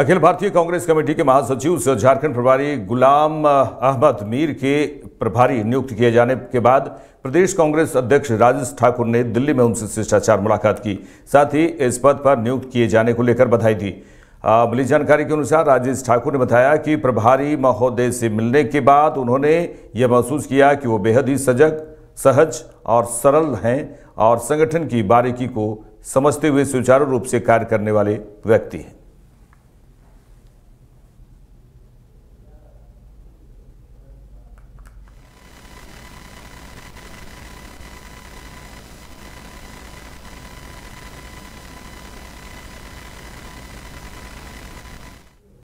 अखिल भारतीय कांग्रेस कमेटी के महासचिव झारखंड प्रभारी गुलाम अहमद मीर के प्रभारी नियुक्त किए जाने के बाद प्रदेश कांग्रेस अध्यक्ष राजेश ठाकुर ने दिल्ली में उनसे शिष्टाचार मुलाकात की साथ ही इस पद पर नियुक्त किए जाने को लेकर बधाई दी मिली जानकारी के अनुसार राजेश ठाकुर ने बताया कि प्रभारी महोदय से मिलने के बाद उन्होंने यह महसूस किया कि वो बेहद ही सजग सहज और सरल हैं और संगठन की बारीकी को समझते हुए सुचारू रूप से कार्य करने वाले व्यक्ति हैं